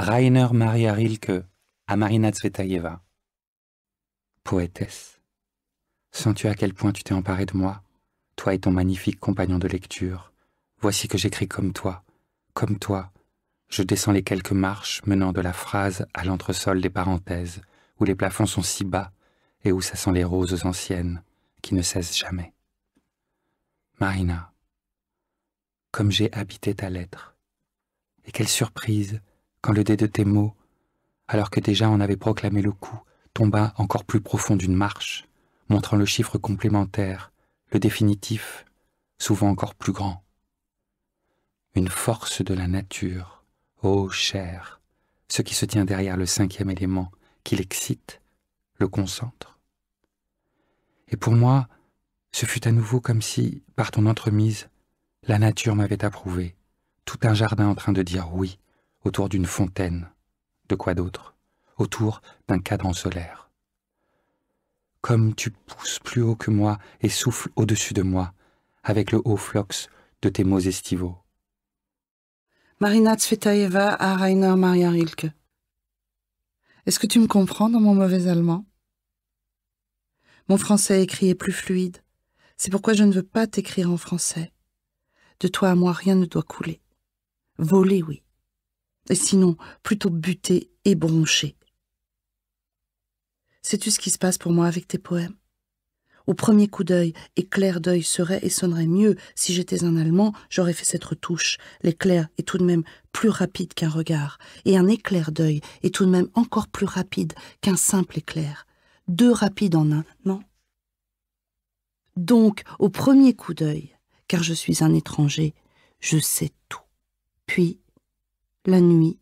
Rainer Maria Rilke à Marina Tsvetaeva. Poétesse, sens-tu à quel point tu t'es emparée de moi, toi et ton magnifique compagnon de lecture Voici que j'écris comme toi, comme toi. Je descends les quelques marches menant de la phrase à l'entresol des parenthèses, où les plafonds sont si bas et où ça sent les roses anciennes qui ne cessent jamais. Marina, comme j'ai habité ta lettre. Et quelle surprise quand le dé de tes mots, alors que déjà on avait proclamé le coup, tomba encore plus profond d'une marche, montrant le chiffre complémentaire, le définitif, souvent encore plus grand. Une force de la nature, ô chair, ce qui se tient derrière le cinquième élément, qui l'excite, le concentre. Et pour moi, ce fut à nouveau comme si, par ton entremise, la nature m'avait approuvé, tout un jardin en train de dire oui, autour d'une fontaine, de quoi d'autre, autour d'un cadran solaire. Comme tu pousses plus haut que moi et souffles au-dessus de moi, avec le haut flox de tes mots estivaux. Marina Tsvetaeva à Rainer Maria Rilke. Est-ce que tu me comprends dans mon mauvais allemand Mon français écrit est plus fluide. C'est pourquoi je ne veux pas t'écrire en français. De toi à moi, rien ne doit couler. Voler, oui et sinon plutôt buté et bronché. Sais-tu ce qui se passe pour moi avec tes poèmes Au premier coup d'œil, éclair d'œil serait et sonnerait mieux. Si j'étais un Allemand, j'aurais fait cette retouche. L'éclair est tout de même plus rapide qu'un regard, et un éclair d'œil est tout de même encore plus rapide qu'un simple éclair. Deux rapides en un, non Donc, au premier coup d'œil, car je suis un étranger, je sais tout la nuit,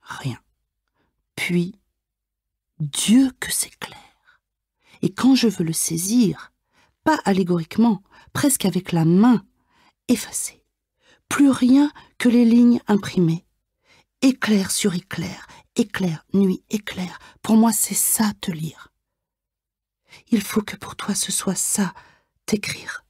rien. Puis, Dieu que c'est clair. Et quand je veux le saisir, pas allégoriquement, presque avec la main, effacé. Plus rien que les lignes imprimées. Éclair sur éclair, éclair, nuit, éclair. Pour moi, c'est ça te lire. Il faut que pour toi ce soit ça, t'écrire.